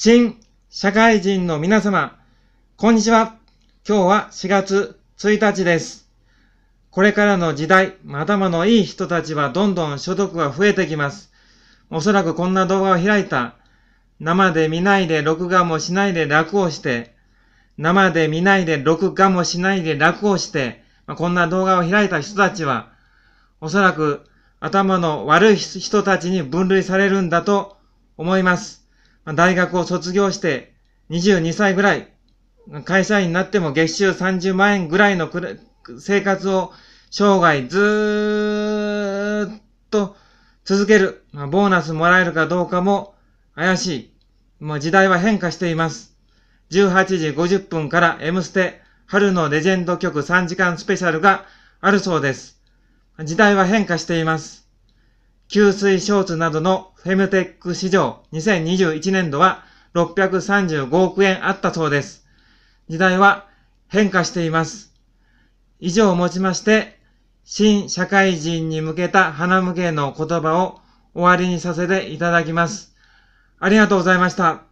新社会人の皆様、こんにちは。今日は4月1日です。これからの時代、頭のいい人たちはどんどん所得が増えてきます。おそらくこんな動画を開いた。生で見ないで録画もしないで楽をして、生で見ないで録画もしないで楽をして、まあ、こんな動画を開いた人たちは、おそらく頭の悪い人たちに分類されるんだと思います。大学を卒業して22歳ぐらい、会社員になっても月収30万円ぐらいの生活を生涯ずっと続ける。ボーナスもらえるかどうかも怪しい。もう時代は変化しています。18時50分から M ステ春のレジェンド曲3時間スペシャルがあるそうです。時代は変化しています。給水ショーツなどのフェムテック市場2021年度は635億円あったそうです。時代は変化しています。以上をもちまして、新社会人に向けた花向けの言葉を終わりにさせていただきます。ありがとうございました。